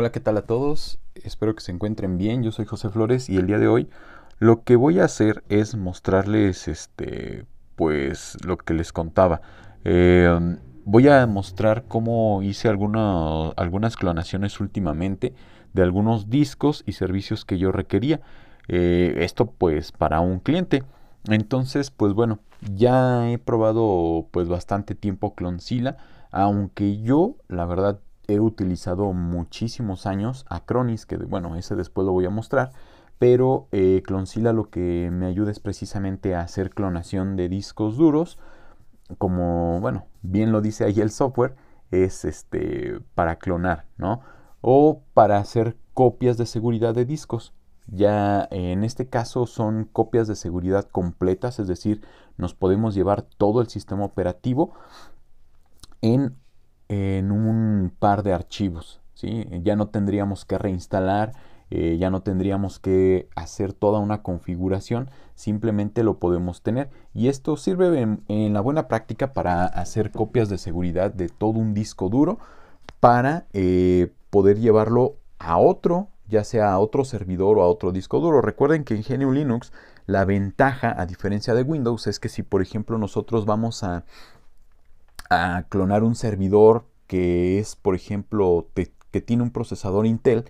Hola, ¿qué tal a todos? Espero que se encuentren bien. Yo soy José Flores y el día de hoy lo que voy a hacer es mostrarles este pues lo que les contaba. Em, voy a mostrar cómo hice algunas clonaciones últimamente de algunos discos y servicios que yo requería. Eh, esto pues para un cliente. Entonces, pues bueno, ya he probado pues bastante tiempo Clonzilla, aunque yo la verdad he utilizado muchísimos años Acronis, que bueno, ese después lo voy a mostrar, pero eh, Clonzilla lo que me ayuda es precisamente a hacer clonación de discos duros, como bueno, bien lo dice ahí el software, es este para clonar, ¿no? O para hacer copias de seguridad de discos. Ya en este caso son copias de seguridad completas, es decir, nos podemos llevar todo el sistema operativo en en un par de archivos. ¿sí? Ya no tendríamos que reinstalar, eh, ya no tendríamos que hacer toda una configuración, simplemente lo podemos tener. Y esto sirve en, la buena práctica para hacer copias de seguridad de todo un disco duro para eh, poder llevarlo a otro ya sea a otro servidor o a otro disco duro. Recuerden que en GNU Linux la ventaja, a diferencia de Windows, es que si por ejemplo nosotros vamos a a clonar un servidor que es, por ejemplo, que tiene un procesador Intel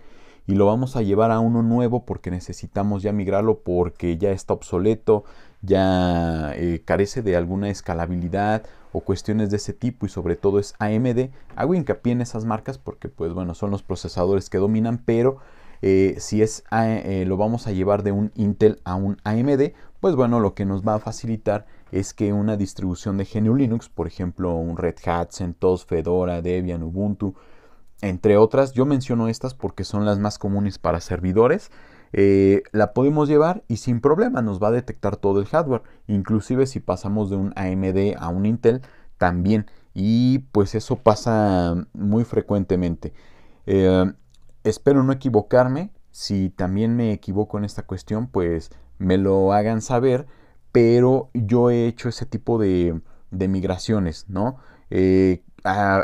y lo vamos a llevar a uno nuevo porque necesitamos ya migrarlo porque ya está obsoleto, ya eh, carece de alguna escalabilidad o cuestiones de ese tipo y sobre todo es AMD. Hago hincapié en esas marcas porque pues bueno, son los procesadores que dominan, pero eh, si es eh, lo vamos a llevar de un Intel a un AMD, pues bueno, lo que nos va a facilitar es que una distribución de GNU Linux, por ejemplo un Red Hat, CentOS, Fedora, Debian, Ubuntu, entre otras, yo menciono estas porque son las más comunes para servidores, eh, la podemos llevar y sin problema nos va a detectar todo el hardware, inclusive si pasamos de un AMD a un Intel también, y pues eso pasa muy frecuentemente. Eh, espero no equivocarme, si también me equivoco en esta cuestión, pues me lo hagan saber pero yo he hecho ese tipo de, migraciones, ¿no? Eh,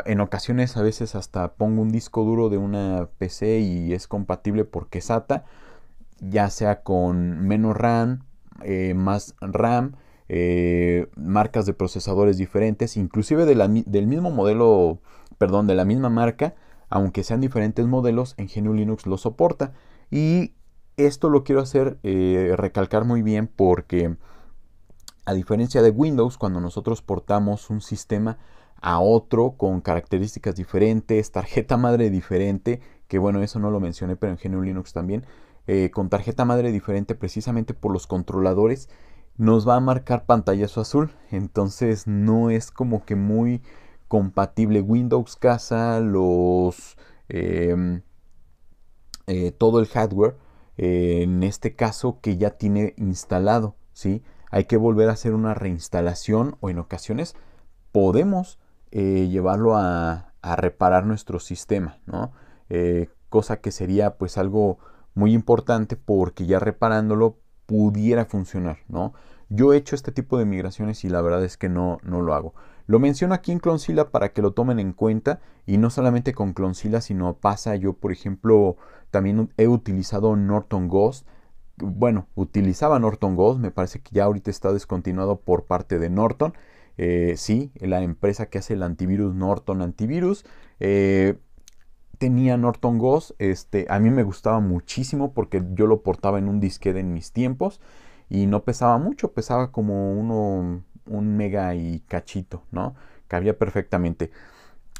en ocasiones a veces hasta pongo un disco duro de una PC y es compatible porque SATA, ya sea con menos RAM, eh, más RAM, eh, marcas de procesadores diferentes, inclusive del mismo modelo, perdón, de la misma marca, aunque sean diferentes modelos, en GNU Linux lo soporta. Y esto lo quiero hacer recalcar muy bien porque a diferencia de Windows, cuando nosotros portamos un sistema a otro con características diferentes, tarjeta madre diferente, que bueno, eso no lo mencioné, pero en GNU Linux también, eh, con tarjeta madre diferente precisamente por los controladores, nos va a marcar pantalla azul. Entonces no es como que muy compatible Windows Casa, los... Em, eh, todo el hardware, eh, en este caso que ya tiene instalado, ¿sí? hay que volver a hacer una reinstalación o en ocasiones podemos eh, llevarlo a, reparar nuestro sistema, ¿no? Eh, cosa que sería pues algo muy importante porque ya reparándolo pudiera funcionar, ¿no? Yo he hecho este tipo de migraciones y la verdad es que no, no lo hago. Lo menciono aquí en Clonzilla para que lo tomen en cuenta y no solamente con Clonzilla, sino pasa yo, por ejemplo, también he utilizado Norton Ghost bueno, utilizaba Norton Ghost me parece que ya ahorita está descontinuado por parte de Norton. Eh, sí, la empresa que hace el antivirus Norton Antivirus. Eh, tenía Norton Ghost, este, a mí me gustaba muchísimo porque yo lo portaba en un disquete en mis tiempos y no pesaba mucho, pesaba como uno, un mega y cachito, ¿no? Cabía perfectamente.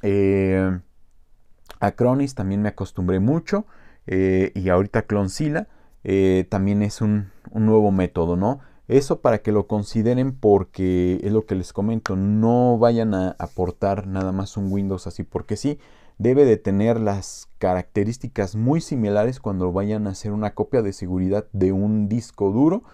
Eh, a Cronis también me acostumbré mucho y ahorita Clonzilla eh, también es un, nuevo método, ¿no? Eso para que lo consideren porque es lo que les comento, no vayan a aportar nada más un Windows así, porque sí, debe de tener las características muy similares cuando vayan a hacer una copia de seguridad de un disco duro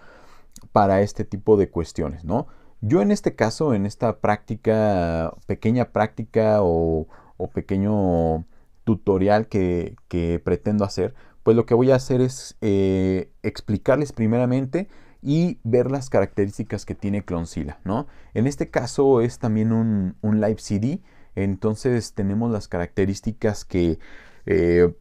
para este tipo de cuestiones, ¿no? Yo en este caso, en esta práctica, pequeña práctica o, pequeño tutorial que, que pretendo hacer, pues lo que voy a hacer es eh, explicarles primeramente y ver las características que tiene Clonzilla, ¿no? En este caso es también un, Live CD, entonces tenemos las características que eh,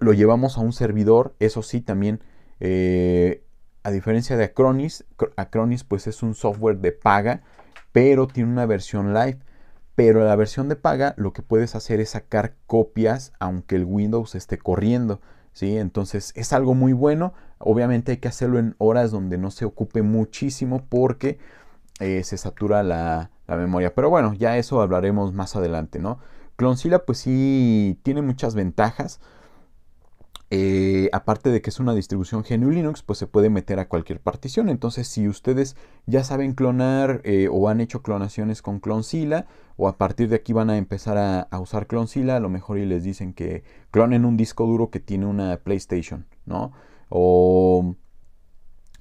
lo llevamos a un servidor, eso sí también, eh, a diferencia de Acronis, Acronis pues es un software de paga, pero tiene una versión live. Pero la versión de paga lo que puedes hacer es sacar copias aunque el Windows esté corriendo. Entonces es algo muy bueno. Obviamente hay que hacerlo en horas donde no se ocupe muchísimo porque eh, se satura la, la, memoria. Pero bueno, ya eso hablaremos más adelante, ¿no? pues sí tiene muchas ventajas. Eh, aparte de que es una distribución GNU Linux, pues se puede meter a cualquier partición. Entonces, si ustedes ya saben clonar eh, o han hecho clonaciones con Clonzilla, o a partir de aquí van a empezar a, usar Clonzilla, a lo mejor y les dicen que clonen un disco duro que tiene una PlayStation, ¿no? O,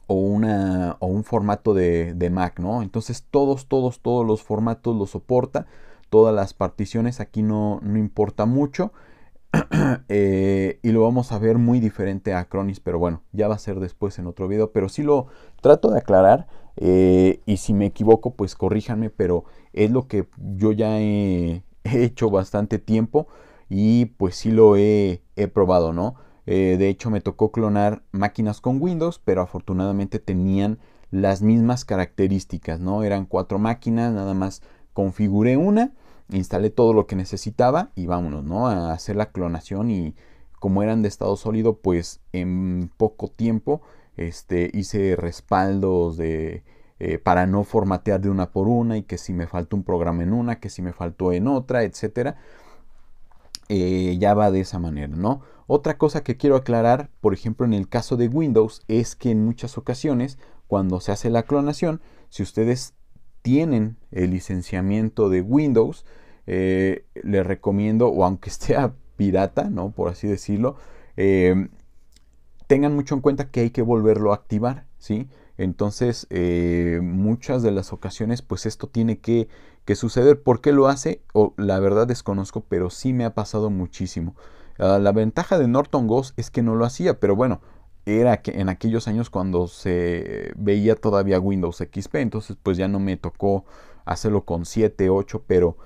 o, un formato de, Mac, ¿no? Entonces, todos, todos, todos los formatos los soporta. Todas las particiones aquí no, no importa mucho. Eh, y lo vamos a ver muy diferente a Cronis, pero bueno, ya va a ser después en otro video, pero sí lo trato de aclarar eh, y si me equivoco pues corríjanme, pero es lo que yo ya he, hecho bastante tiempo y pues sí lo he, probado, ¿no? Eh, de hecho me tocó clonar máquinas con Windows, pero afortunadamente tenían las mismas características, ¿no? Eran cuatro máquinas, nada más configuré una instalé todo lo que necesitaba y vámonos, ¿no? A hacer la clonación y como eran de estado sólido, pues en poco tiempo este, hice respaldos de, eh, para no formatear de una por una y que si me faltó un programa en una, que si me faltó en otra, etcétera. Eh, ya va de esa manera, ¿no? Otra cosa que quiero aclarar, por ejemplo, en el caso de Windows, es que en muchas ocasiones, cuando se hace la clonación, si ustedes tienen el licenciamiento de Windows, eh, les recomiendo, o aunque sea pirata, ¿no? Por así decirlo, em, tengan mucho en cuenta que hay que volverlo a activar, ¿sí? Entonces, eh, muchas de las ocasiones, pues esto tiene que, suceder. ¿Por qué lo hace? O la verdad desconozco, pero sí me ha pasado muchísimo. Ah, la ventaja de Norton Ghost es que no lo hacía, pero bueno, era que en aquellos años cuando se veía todavía Windows XP, entonces pues ya no me tocó hacerlo con 7, 8, pero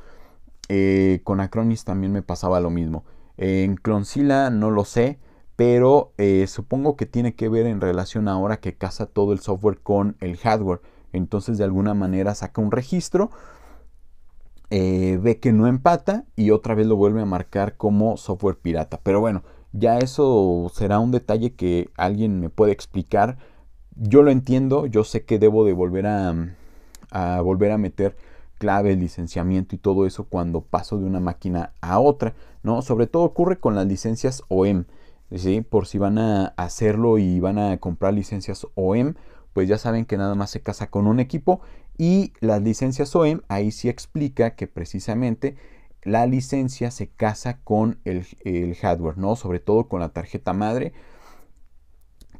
eh, con Acronis también me pasaba lo mismo. En Clonzilla no lo sé, pero eh, supongo que tiene que ver en relación ahora que casa todo el software con el hardware. Entonces de alguna manera saca un registro, eh, ve que no empata y otra vez lo vuelve a marcar como software pirata. Pero bueno, ya eso será un detalle que alguien me puede explicar. Yo lo entiendo, yo sé que debo de volver a, volver a meter clave, licenciamiento y todo eso cuando paso de una máquina a otra, ¿no? Sobre todo ocurre con las licencias OEM, Por si van a hacerlo y van a comprar licencias OEM, pues ya saben que nada más se casa con un equipo y las licencias OEM ahí sí explica que precisamente la licencia se casa con el, hardware, ¿no? Sobre todo con la tarjeta madre,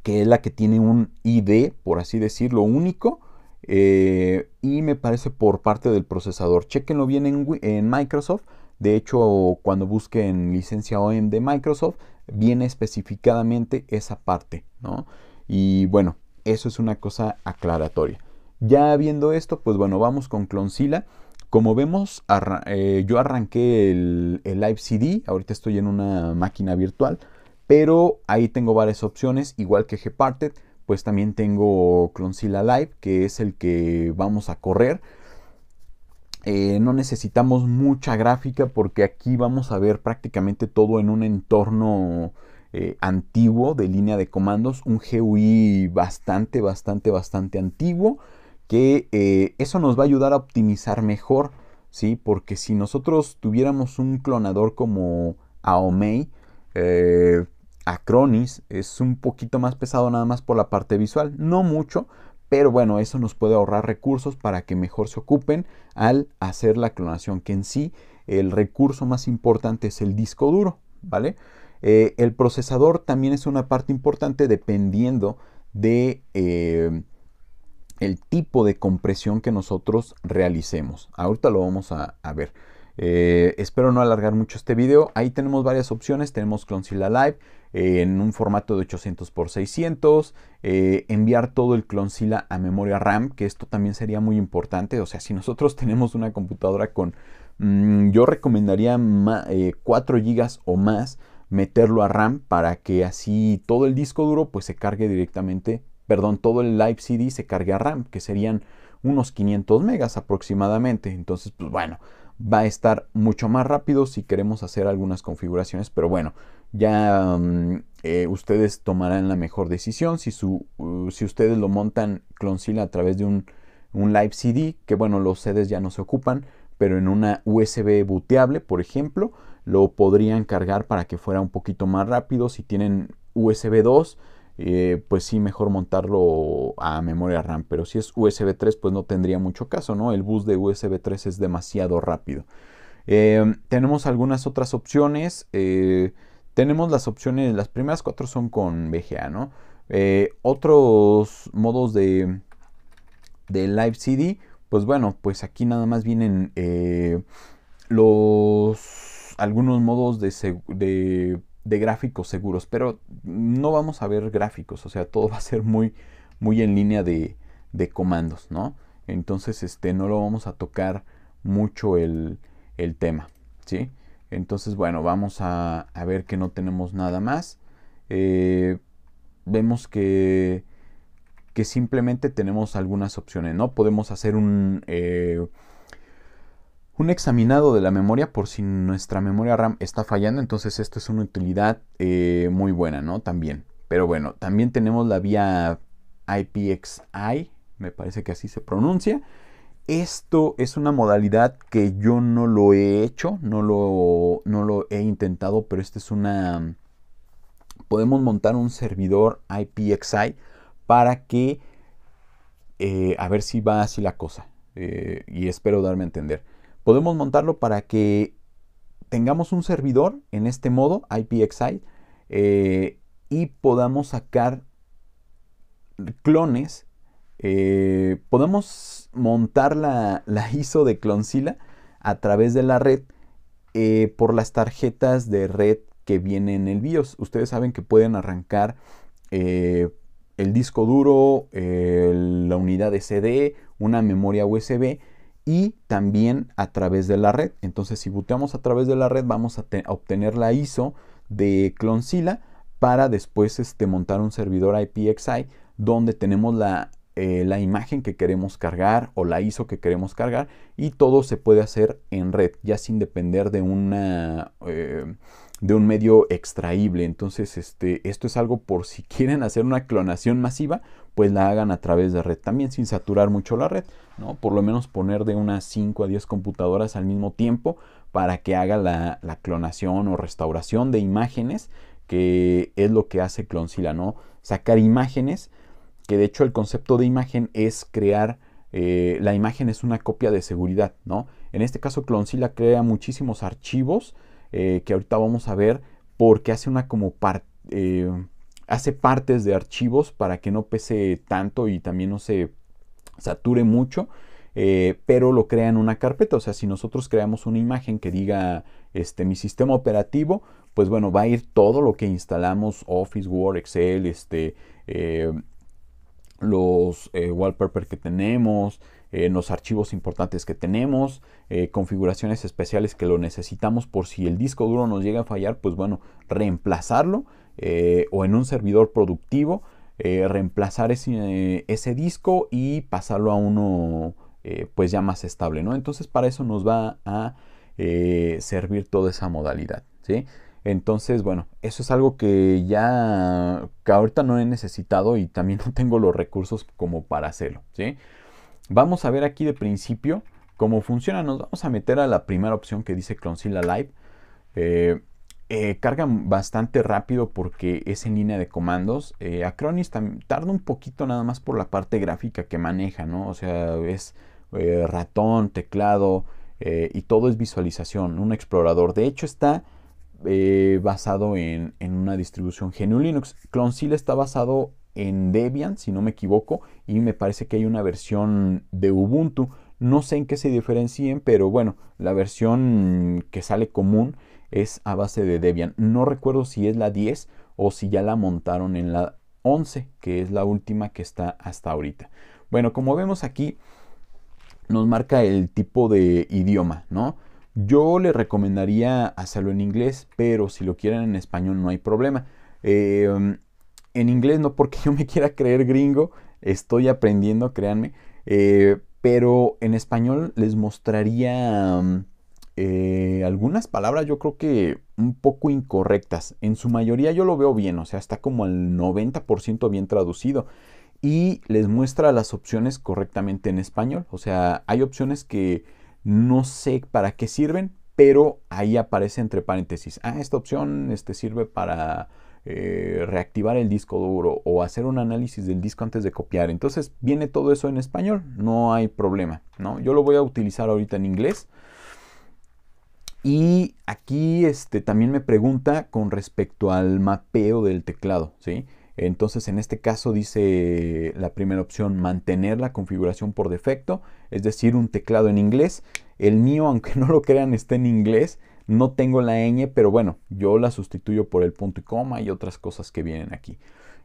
que es la que tiene un ID, por así decirlo, único. Eh, y me parece por parte del procesador. Chequenlo bien en, Microsoft. De hecho, cuando busquen licencia OEM de Microsoft, viene especificadamente esa parte, ¿no? Y bueno, eso es una cosa aclaratoria. Ya viendo esto, pues bueno, vamos con Clonzilla. Como vemos, eh, yo arranqué el, Live CD, ahorita estoy en una máquina virtual, pero ahí tengo varias opciones, igual que Gparted, pues también tengo Clonzilla Live, que es el que vamos a correr. Eh, no necesitamos mucha gráfica porque aquí vamos a ver prácticamente todo en un entorno eh, antiguo de línea de comandos, un GUI bastante, bastante, bastante antiguo que eh, eso nos va a ayudar a optimizar mejor, ¿sí? Porque si nosotros tuviéramos un clonador como Aomei, eh, Acronis, es un poquito más pesado nada más por la parte visual, no mucho, pero bueno, eso nos puede ahorrar recursos para que mejor se ocupen al hacer la clonación, que en sí el recurso más importante es el disco duro, ¿vale? Eh, el procesador también es una parte importante dependiendo de el tipo de compresión que nosotros realicemos. Ahorita lo vamos a, ver. Eh, espero no alargar mucho este video. Ahí tenemos varias opciones. Tenemos Clonzilla Live eh, en un formato de 800x600. Eh, enviar todo el Clonzilla a memoria RAM, que esto también sería muy importante. O sea, si nosotros tenemos una computadora con... Mm, yo recomendaría 4 GB o más meterlo a RAM para que así todo el disco duro pues se cargue directamente perdón, todo el Live CD se cargue a RAM, que serían unos 500 megas aproximadamente. Entonces, pues bueno, va a estar mucho más rápido si queremos hacer algunas configuraciones, pero bueno, ya mm, eh, ustedes tomarán la mejor decisión. Si, uh, si ustedes lo montan Clonzilla a través de un, Live CD, que bueno, los CDs ya no se ocupan, pero en una USB booteable, por ejemplo, lo podrían cargar para que fuera un poquito más rápido. Si tienen USB 2, eh, pues sí, mejor montarlo a memoria RAM. Pero si es USB 3, pues no tendría mucho caso, ¿no? El bus de USB 3 es demasiado rápido. Eh, tenemos algunas otras opciones. Eh, tenemos las opciones, las primeras cuatro son con VGA, ¿no? otros modos de, de Live CD, pues bueno, pues aquí nada más vienen los algunos modos de de gráficos seguros, pero no vamos a ver gráficos, o sea, todo va a ser muy, muy en línea de, de comandos, ¿no? Entonces, este, no lo vamos a tocar mucho el, tema, ¿sí? Entonces, bueno, vamos a, ver que no tenemos nada más. Eh, vemos que, que simplemente tenemos algunas opciones, ¿no? Podemos hacer un... Eh, un examinado de la memoria por si nuestra memoria RAM está fallando, entonces esto es una utilidad eh, muy buena, ¿no? También. Pero bueno, también tenemos la vía IPXI, me parece que así se pronuncia. Esto es una modalidad que yo no lo he hecho, no lo, no lo he intentado, pero esta es una... Podemos montar un servidor IPXI para que... Eh, a ver si va así la cosa. Eh, y espero darme a entender podemos montarlo para que tengamos un servidor en este modo IPXI eh, y podamos sacar clones. Eh, podemos montar la, ISO de Clonzilla a través de la red eh, por las tarjetas de red que viene en el BIOS. Ustedes saben que pueden arrancar el disco duro, la unidad de CD, una memoria USB y también a través de la red. Entonces, si boteamos a través de la red, vamos a, obtener la ISO de Clonzilla para después este, montar un servidor IPXI donde tenemos la, eh, la imagen que queremos cargar o la ISO que queremos cargar y todo se puede hacer en red, ya sin depender de una... Eh, de un medio extraíble. Entonces, este, esto es algo por si quieren hacer una clonación masiva, pues la hagan a través de red, también sin saturar mucho la red, ¿no? Por lo menos poner de unas 5 a 10 computadoras al mismo tiempo para que haga la, clonación o restauración de imágenes, que es lo que hace Clonzilla, ¿no? Sacar imágenes, que de hecho el concepto de imagen es crear, eh, la imagen es una copia de seguridad, ¿no? En este caso, Clonzilla crea muchísimos archivos eh, que ahorita vamos a ver, porque hace una como eh, hace partes de archivos para que no pese tanto y también no se sature mucho. Eh, pero lo crea en una carpeta. O sea, si nosotros creamos una imagen que diga este, mi sistema operativo, pues bueno, va a ir todo lo que instalamos, Office, Word, Excel, este, los wallpapers wallpaper que tenemos, eh, en los archivos importantes que tenemos, eh, configuraciones especiales que lo necesitamos por si el disco duro nos llega a fallar, pues bueno, reemplazarlo eh, o en un servidor productivo, reemplazar ese, disco y pasarlo a uno pues ya más estable, ¿no? Entonces para eso nos va a servir toda esa modalidad, ¿sí? Entonces, bueno, eso es algo que ya ahorita no he necesitado y también no tengo los recursos como para hacerlo, ¿sí? Vamos a ver aquí de principio cómo funciona. Nos vamos a meter a la primera opción que dice Clonzilla Live. Eh, eh, carga cargan bastante rápido porque es en línea de comandos. Eh, Acronis tarda un poquito nada más por la parte gráfica que maneja, ¿no? O sea, es ratón, teclado y todo es visualización, un explorador. De hecho, está basado en, una distribución GNU Linux. Clonzilla está basado en Debian, si no me equivoco, y me parece que hay una versión de Ubuntu. No sé en qué se diferencien, pero bueno, la versión que sale común es a base de Debian. No recuerdo si es la 10 o si ya la montaron en la 11, que es la última que está hasta ahorita. Bueno, como vemos aquí, nos marca el tipo de idioma, ¿no? Yo le recomendaría hacerlo en inglés, pero si lo quieren en español no hay problema. Eh, en inglés, no porque yo me quiera creer gringo, estoy aprendiendo, créanme, eh, pero en español les mostraría mm, eh, algunas palabras yo creo que un poco incorrectas. En su mayoría yo lo veo bien, o sea, está como al 90% bien traducido. Y les muestra las opciones correctamente en español. O sea, hay opciones que no sé para qué sirven, pero ahí aparece entre paréntesis. Ah, esta opción este, sirve para eh, reactivar el disco duro o hacer un análisis del disco antes de copiar. Entonces viene todo eso en español, no hay problema. ¿no? Yo lo voy a utilizar ahorita en inglés. Y aquí este, también me pregunta con respecto al mapeo del teclado. ¿sí? Entonces en este caso dice la primera opción mantener la configuración por defecto, es decir, un teclado en inglés. El mío, aunque no lo crean, está en inglés. No tengo la ñ, pero bueno, yo la sustituyo por el punto y coma y otras cosas que vienen aquí.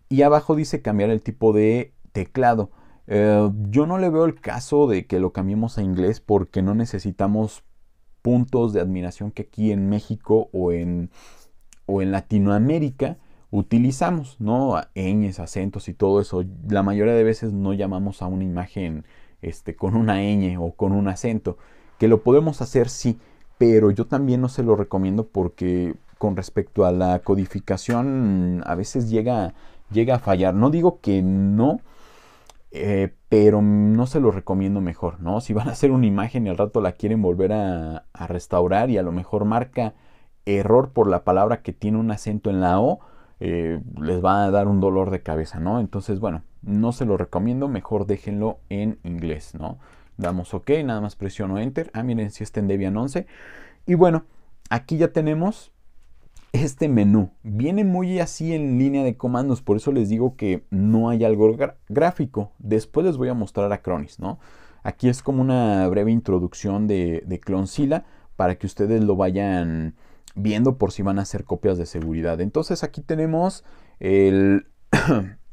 Y abajo dice cambiar el tipo de teclado. Eh, yo no le veo el caso de que lo cambiemos a inglés porque no necesitamos puntos de admiración que aquí en México o en, o en Latinoamérica utilizamos, ¿no? Ñes, acentos y todo eso. La mayoría de veces no llamamos a una imagen este, con una ñ o con un acento. Que lo podemos hacer, sí, pero yo también no se lo recomiendo porque con respecto a la codificación a veces llega, llega a fallar. No digo que no, eh, pero no se lo recomiendo mejor, ¿no? Si van a hacer una imagen y al rato la quieren volver a, restaurar y a lo mejor marca error por la palabra que tiene un acento en la O, eh, les va a dar un dolor de cabeza, ¿no? Entonces, bueno, no se lo recomiendo, mejor déjenlo en inglés, ¿no? damos OK, nada más presiono Enter. Ah, miren, si está en Debian 11. Y bueno, aquí ya tenemos este menú. Viene muy así en línea de comandos, por eso les digo que no hay algo gráfico. Después les voy a mostrar a Cronis, ¿no? Aquí es como una breve introducción de, de para que ustedes lo vayan viendo por si van a hacer copias de seguridad. Entonces aquí tenemos el...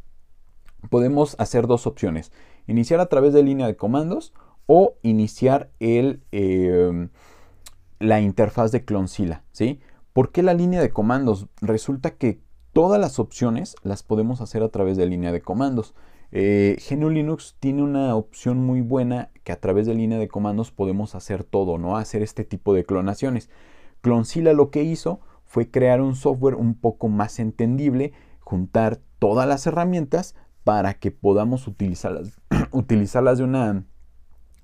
podemos hacer dos opciones. Iniciar a través de línea de comandos o iniciar em, la interfaz de Clonzilla. ¿sí? ¿Por qué la línea de comandos? Resulta que todas las opciones las podemos hacer a través de línea de comandos. Eh, Linux tiene una opción muy buena que a través de línea de comandos podemos hacer todo, ¿no? Hacer este tipo de clonaciones. Clonzilla lo que hizo fue crear un software un poco más entendible, juntar todas las herramientas para que podamos utilizarlas, utilizarlas de una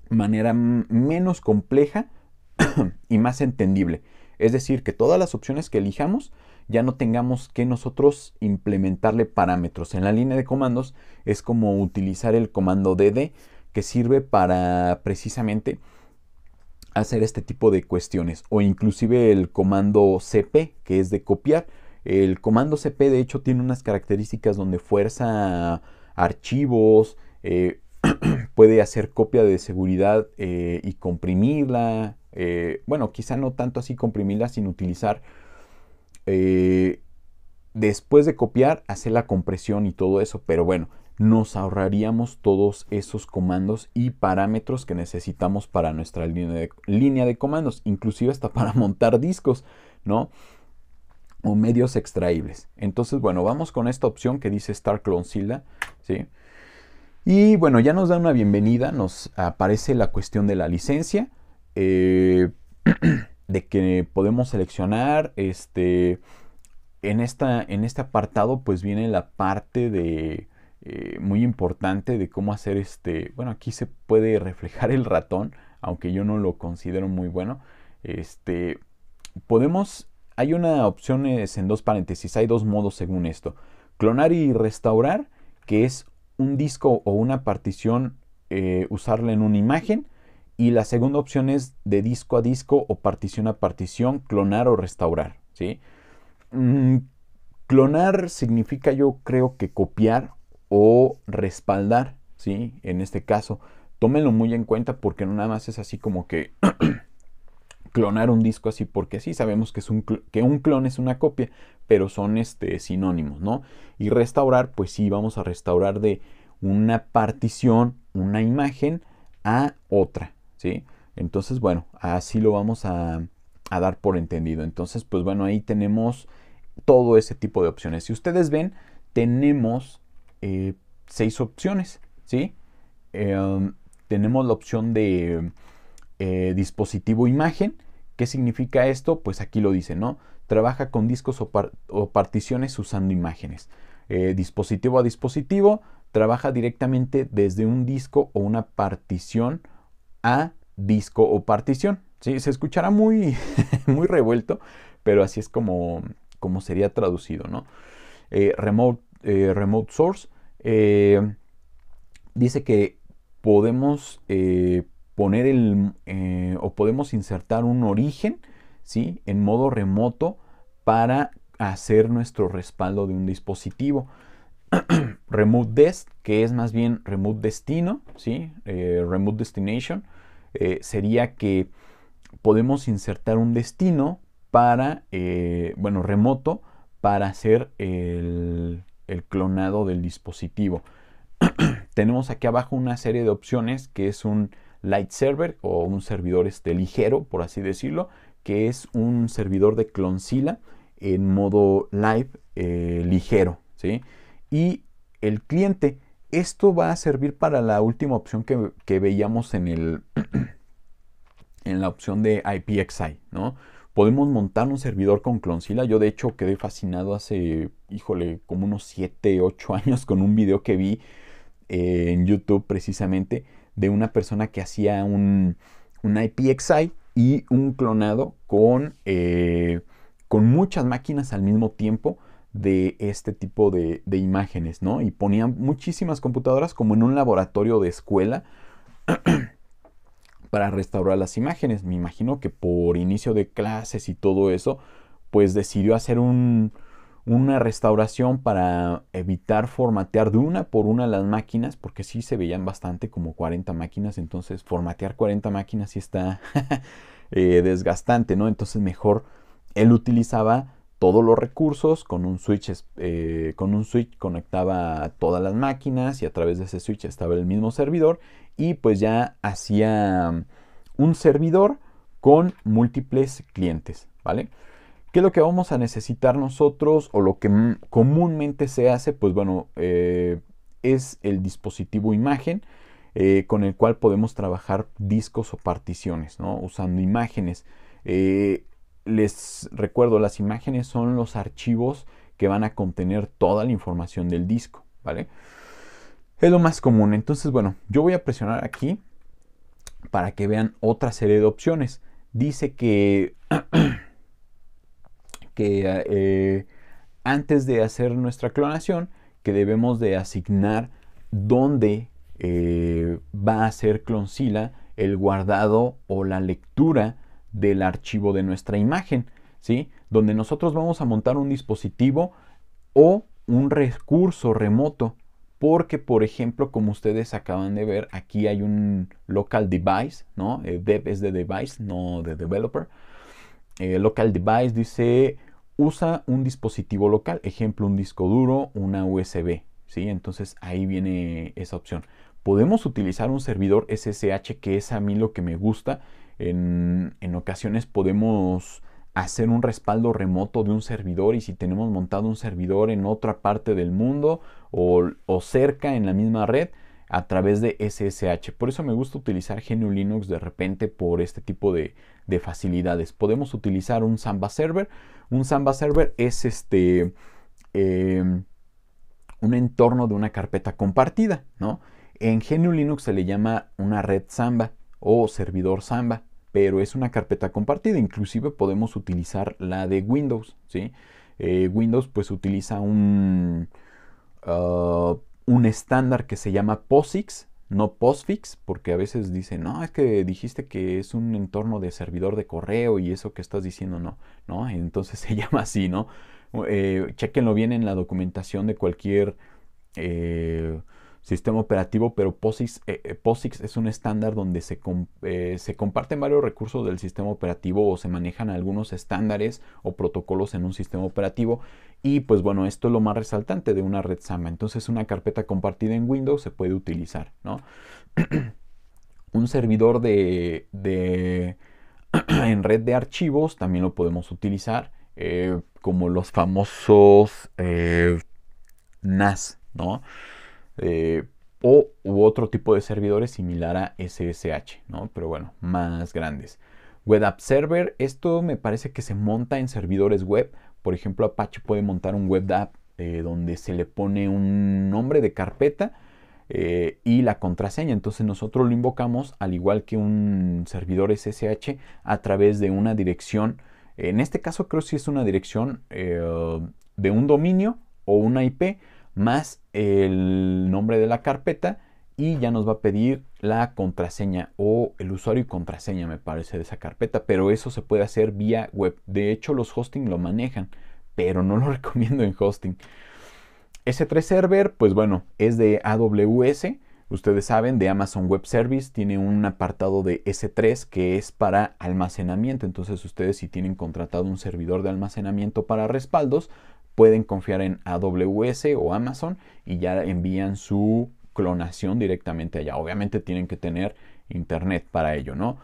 manera menos compleja y más entendible. Es decir, que todas las opciones que elijamos ya no tengamos que nosotros implementarle parámetros. En la línea de comandos es como utilizar el comando dd que sirve para precisamente hacer este tipo de cuestiones o inclusive el comando cp que es de copiar. El comando cp de hecho tiene unas características donde fuerza archivos, eh, puede hacer copia de seguridad eh, y comprimirla. Eh, bueno, quizá no tanto así comprimirla, sin utilizar. Eh, después de copiar, hacer la compresión y todo eso. Pero bueno, nos ahorraríamos todos esos comandos y parámetros que necesitamos para nuestra línea de, línea de comandos. Inclusive hasta para montar discos, ¿no? O medios extraíbles. Entonces, bueno, vamos con esta opción que dice Star Clone Silda, ¿sí? sí y bueno, ya nos da una bienvenida, nos aparece la cuestión de la licencia, eh, de que podemos seleccionar, este, en, esta, en este apartado pues viene la parte de, eh, muy importante de cómo hacer este, bueno, aquí se puede reflejar el ratón, aunque yo no lo considero muy bueno, este, podemos, hay una opción en dos paréntesis, hay dos modos según esto, clonar y restaurar, que es un disco o una partición, eh, usarla en una imagen. Y la segunda opción es de disco a disco o partición a partición, clonar o restaurar. ¿sí? Mm, clonar significa yo creo que copiar o respaldar, ¿sí? en este caso. Tómenlo muy en cuenta porque no nada más es así como que clonar un disco así porque sí, sabemos que, es un, que un clon es una copia, pero son este, sinónimos, ¿no? Y restaurar, pues sí, vamos a restaurar de una partición, una imagen, a otra, ¿sí? Entonces, bueno, así lo vamos a, dar por entendido. Entonces, pues bueno, ahí tenemos todo ese tipo de opciones. Si ustedes ven, tenemos eh, seis opciones, ¿sí? Em, tenemos la opción de eh, dispositivo imagen, ¿Qué significa esto? Pues aquí lo dice, ¿no? Trabaja con discos o, particiones usando imágenes. Eh, dispositivo a dispositivo, trabaja directamente desde un disco o una partición a disco o partición. ¿Sí? Se escuchará muy, muy revuelto, pero así es como, como sería traducido, ¿no? Eh, remote, eh, remote Source dice que podemos poner el, eh, o podemos insertar un origen, ¿sí? En modo remoto para hacer nuestro respaldo de un dispositivo. remote Dest, que es más bien Remote Destino, ¿sí? Eh, remote Destination, eh, sería que podemos insertar un destino para, bueno, remoto, para hacer el clonado del dispositivo. Tenemos aquí abajo una serie de opciones que es un Light Server o un servidor este, ligero, por así decirlo, que es un servidor de Clonzilla en modo live eh, ligero. Y el cliente, esto va a servir para la última opción que, veíamos en, el en la opción de IPXI. ¿no? Podemos montar un servidor con Clonzilla. Yo de hecho quedé fascinado hace, híjole, como unos 7, 8 años con un video que vi eh, en YouTube precisamente de una persona que hacía un, IPXI y un clonado con, eh, con muchas máquinas al mismo tiempo de este tipo de, imágenes, ¿no? Y ponían muchísimas computadoras como en un laboratorio de escuela para restaurar las imágenes. Me imagino que por inicio de clases y todo eso, pues decidió hacer un, una restauración para evitar formatear de una por una las máquinas, porque sí se veían bastante como 40 máquinas, entonces formatear 40 máquinas sí está eh, desgastante, ¿no? Entonces mejor él utilizaba todos los recursos con un switch, eh, con un switch conectaba todas las máquinas y a través de ese switch estaba el mismo servidor y pues ya hacía un servidor con múltiples clientes, ¿vale? ¿Qué lo que vamos a necesitar nosotros o lo que comúnmente se hace? Pues bueno, eh, es el dispositivo imagen eh, con el cual podemos trabajar discos o particiones, ¿no? Usando imágenes. Eh, les recuerdo, las imágenes son los archivos que van a contener toda la información del disco, ¿vale? Es lo más común. Entonces, bueno, yo voy a presionar aquí para que vean otra serie de opciones. Dice que que ah, eh, antes de hacer nuestra clonación, que debemos de asignar dónde eh, va a ser cloncila el guardado o la lectura del archivo de nuestra imagen, ¿sí? Donde nosotros vamos a montar un dispositivo o un recurso remoto, porque por ejemplo, como ustedes acaban de ver, aquí hay un local device, ¿no? Eh, dev es de device, no de developer. local device dice usa un dispositivo local, ejemplo un disco duro, una USB, Entonces ahí viene esa opción. Podemos utilizar un servidor SSH que es a mí lo que me gusta. En, ocasiones podemos hacer un respaldo remoto de un servidor y si tenemos montado un servidor en otra parte del mundo o cerca en la misma red, a través de SSH. Por eso me gusta utilizar Genio Linux de repente por este tipo de, facilidades. Podemos utilizar un Samba Server. Un Samba Server es este em, un entorno de una carpeta compartida, ¿no? En Genio Linux se le llama una red Samba o servidor Samba, pero es una carpeta compartida. Inclusive podemos utilizar la de Windows, ¿sí? Eh, Windows pues utiliza un... Ah, un estándar que se llama POSIX, no POSFIX, porque a veces dicen, no, es que dijiste que es un entorno de servidor de correo y eso que estás diciendo no, ¿no? Entonces se llama así, ¿no? Eh, chequenlo bien en la documentación de cualquier eh, sistema operativo, pero eh, eh, POSIX, es un estándar donde se, se comparten varios recursos del sistema operativo o se manejan algunos estándares o protocolos en un sistema operativo y pues bueno, esto es lo más resaltante de una red SAMA. Entonces una carpeta compartida en Windows se puede utilizar, ¿no? Un servidor de, en red de archivos también lo podemos utilizar, eh, como los famosos eh, NAS, ¿no? Eh, o otro tipo de servidores similar a SSH, ¿no? Pero bueno, más grandes. Web Server, esto me parece que se monta en servidores web, por ejemplo, Apache puede montar un web app eh, donde se le pone un nombre de carpeta eh, y la contraseña. Entonces nosotros lo invocamos al igual que un servidor SSH a través de una dirección. En este caso creo que sí es una dirección eh, de un dominio o una IP más el nombre de la carpeta y ya nos va a pedir la contraseña o el usuario y contraseña, me parece, de esa carpeta, pero eso se puede hacer vía web. De hecho, los hosting lo manejan, pero no lo recomiendo en hosting. S3 Server, pues bueno, es de AWS. Ustedes saben, de Amazon Web Service tiene un apartado de S3 que es para almacenamiento. Entonces ustedes si tienen contratado un servidor de almacenamiento para respaldos, pueden confiar en AWS o Amazon y ya envían su clonación directamente allá. Obviamente tienen que tener internet para ello, ¿no?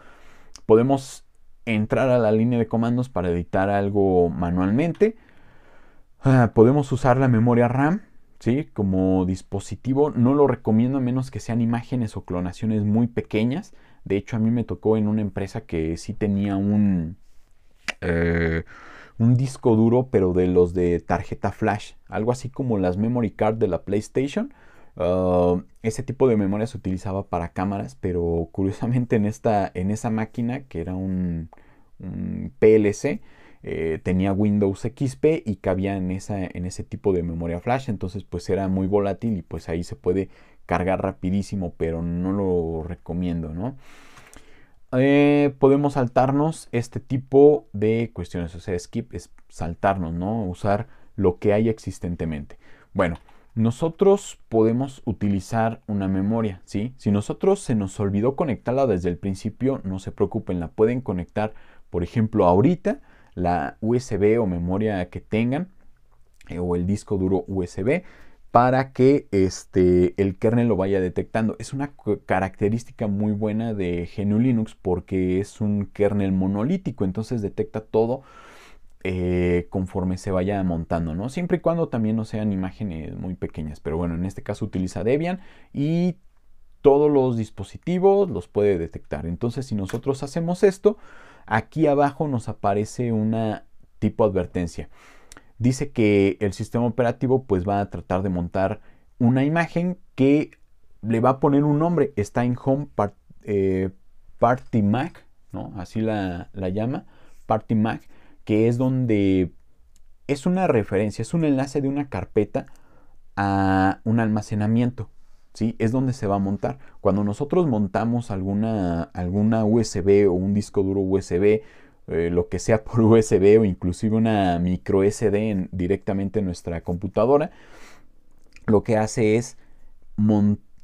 Podemos entrar a la línea de comandos para editar algo manualmente. Ah, podemos usar la memoria RAM ¿sí? como dispositivo. No lo recomiendo a menos que sean imágenes o clonaciones muy pequeñas. De hecho, a mí me tocó en una empresa que sí tenía un, eh, un disco duro, pero de los de tarjeta flash. Algo así como las memory card de la PlayStation Ah, ese tipo de memoria se utilizaba para cámaras, pero curiosamente en, esta, en esa máquina, que era un, PLC, eh, tenía Windows XP y cabía en, esa, en ese tipo de memoria flash, entonces pues era muy volátil y pues ahí se puede cargar rapidísimo, pero no lo recomiendo, ¿no? Eh, podemos saltarnos este tipo de cuestiones, o sea, skip es saltarnos, ¿no? Usar lo que hay existentemente. Bueno, nosotros podemos utilizar una memoria, ¿sí? Si nosotros se nos olvidó conectarla desde el principio, no se preocupen, la pueden conectar, por ejemplo, ahorita, la USB o memoria que tengan, eh, o el disco duro USB, para que este, el kernel lo vaya detectando. Es una característica muy buena de GNU Linux porque es un kernel monolítico, entonces detecta todo eh, conforme se vaya montando, ¿no? Siempre y cuando también no sean imágenes muy pequeñas, pero bueno, en este caso utiliza Debian y todos los dispositivos los puede detectar. Entonces, si nosotros hacemos esto, aquí abajo nos aparece una tipo advertencia. Dice que el sistema operativo pues va a tratar de montar una imagen que le va a poner un nombre. Está en Home eh, Party Mac, ¿no? Así la, la llama, Party Mac que es donde es una referencia, es un enlace de una carpeta a un almacenamiento. ¿sí? Es donde se va a montar. Cuando nosotros montamos alguna, alguna USB o un disco duro USB, eh, lo que sea por USB o inclusive una micro SD directamente en nuestra computadora, lo que hace es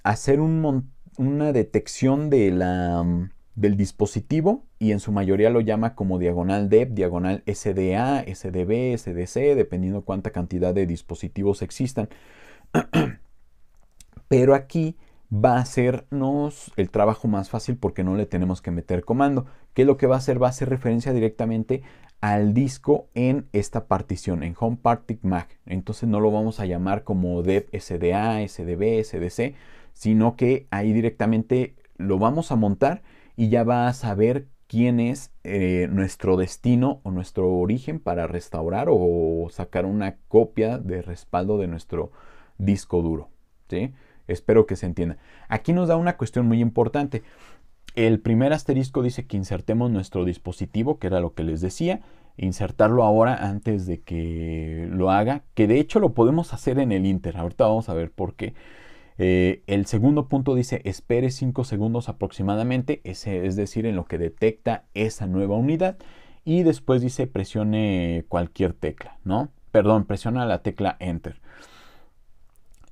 hacer una detección de la mm, del dispositivo y en su mayoría lo llama como diagonal DEP, diagonal SDA, SDB, SDC, dependiendo cuánta cantidad de dispositivos existan. Pero aquí va a hacernos el trabajo más fácil porque no le tenemos que meter comando. Que lo que va a hacer? Va a hacer referencia directamente al disco en esta partición, en Home Partic Mac. Entonces no lo vamos a llamar como DEP SDA, SDB, SDC, sino que ahí directamente lo vamos a montar y ya va a saber quién es eh, nuestro destino o nuestro origen para restaurar o sacar una copia de respaldo de nuestro disco duro. ¿sí? Espero que se entienda. Aquí nos da una cuestión muy importante. El primer asterisco dice que insertemos nuestro dispositivo, que era lo que les decía, insertarlo ahora antes de que lo haga, que de hecho lo podemos hacer en el Inter. Ahorita vamos a ver por qué. Eh, el segundo punto dice espere 5 segundos aproximadamente, es decir, en lo que detecta esa nueva unidad. Y después dice presione cualquier tecla, ¿no? Perdón, presiona la tecla Enter.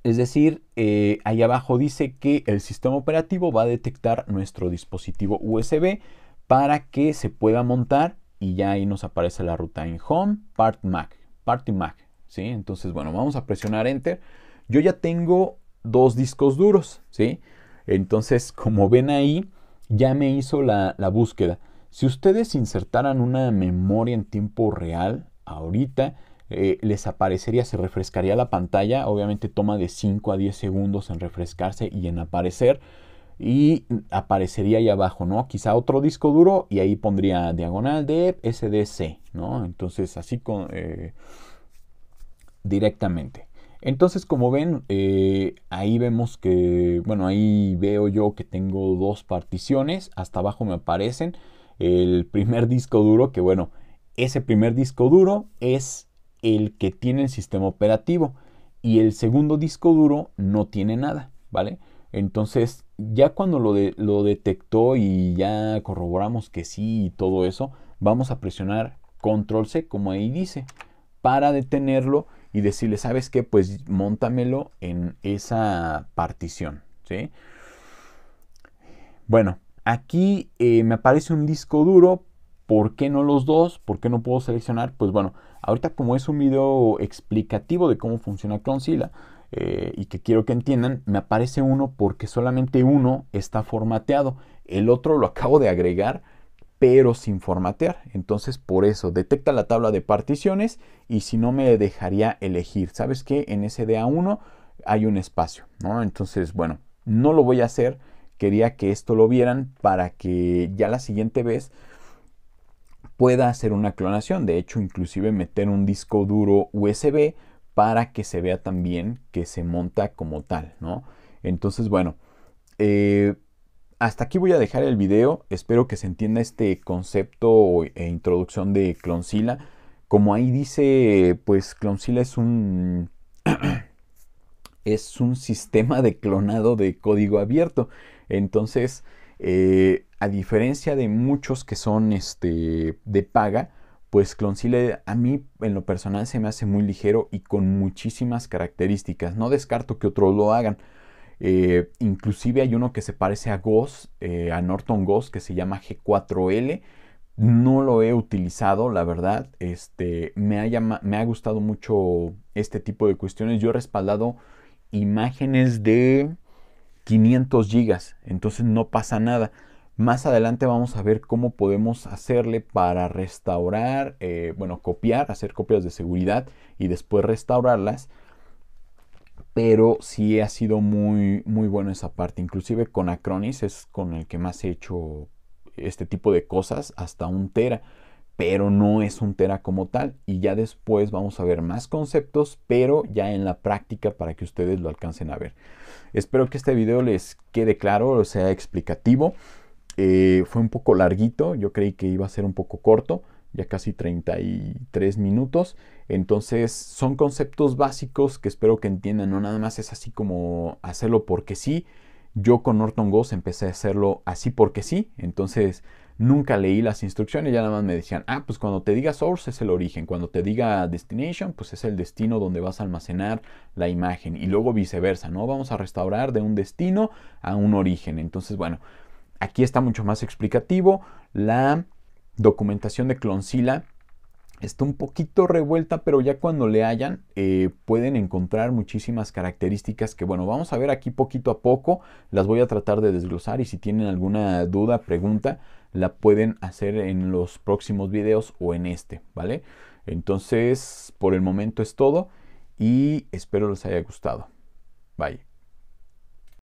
Es decir, eh, ahí abajo dice que el sistema operativo va a detectar nuestro dispositivo USB para que se pueda montar y ya ahí nos aparece la ruta en Home, Part Mac, Part Mac, ¿sí? Entonces, bueno, vamos a presionar Enter. Yo ya tengo dos discos duros, ¿sí? Entonces, como ven ahí, ya me hizo la, búsqueda. Si ustedes insertaran una memoria en tiempo real, ahorita, eh, les aparecería, se refrescaría la pantalla. Obviamente toma de 5 a 10 segundos en refrescarse y en aparecer. Y aparecería ahí abajo, ¿no? Quizá otro disco duro y ahí pondría diagonal de SDC, ¿no? Entonces así con, eh, directamente. Entonces, como ven, eh, ahí vemos que, bueno, ahí veo yo que tengo dos particiones. Hasta abajo me aparecen el primer disco duro, que bueno, ese primer disco duro es el que tiene el sistema operativo y el segundo disco duro no tiene nada, ¿vale? Entonces, ya cuando lo detectó y ya corroboramos que sí y todo eso, vamos a presionar control C, como ahí dice, para detenerlo y decirle, ¿sabes qué? Pues montamelo en esa partición, ¿sí? Bueno, aquí eh, me aparece un disco duro, ¿por qué no los dos? ¿Por qué no puedo seleccionar? Pues bueno, ahorita como es un video explicativo de cómo funciona Clonzilla, eh, y que quiero que entiendan, me aparece uno porque solamente uno está formateado. El otro lo acabo de agregar pero sin formatear. Entonces, por eso, detecta la tabla de particiones y si no me dejaría elegir. ¿Sabes qué? En SDA1 hay un espacio, ¿no? Entonces, bueno, no lo voy a hacer. Quería que esto lo vieran para que ya la siguiente vez pueda hacer una clonación. De hecho, inclusive meter un disco duro USB para que se vea también que se monta como tal, ¿no? Entonces, bueno, eh, hasta aquí voy a dejar el video. Espero que se entienda este concepto e introducción de Clonzilla. Como ahí dice, pues Clonzilla es un es un sistema de clonado de código abierto. Entonces, eh, a diferencia de muchos que son este, de paga, pues Clonzilla a mí en lo personal se me hace muy ligero y con muchísimas características. No descarto que otros lo hagan, eh, inclusive hay uno que se parece a Ghost, eh, a Norton Ghost, que se llama G4L. No lo he utilizado, la verdad. Este, me, ha gustado mucho este tipo de cuestiones. Yo he respaldado imágenes de 500 gigas, entonces no pasa nada. Más adelante vamos a ver cómo podemos hacerle para restaurar, eh, bueno, copiar, hacer copias de seguridad y después restaurarlas pero sí ha sido muy, muy bueno esa parte. Inclusive con Acronis es con el que más he hecho este tipo de cosas, hasta un tera, pero no es un tera como tal. Y ya después vamos a ver más conceptos, pero ya en la práctica para que ustedes lo alcancen a ver. Espero que este video les quede claro, o sea, explicativo. Eh, fue un poco larguito, yo creí que iba a ser un poco corto, ya casi 33 minutos. Entonces son conceptos básicos que espero que entiendan, no nada más es así como hacerlo porque sí. Yo con Norton Ghost empecé a hacerlo así porque sí, entonces nunca leí las instrucciones, ya nada más me decían, ah, pues cuando te diga source es el origen, cuando te diga destination, pues es el destino donde vas a almacenar la imagen y luego viceversa, ¿no? Vamos a restaurar de un destino a un origen. Entonces, bueno, aquí está mucho más explicativo. La documentación de Cloncila está un poquito revuelta, pero ya cuando le hayan eh, pueden encontrar muchísimas características que, bueno, vamos a ver aquí poquito a poco, las voy a tratar de desglosar y si tienen alguna duda, pregunta, la pueden hacer en los próximos videos o en este, ¿vale? Entonces, por el momento es todo y espero les haya gustado. Bye.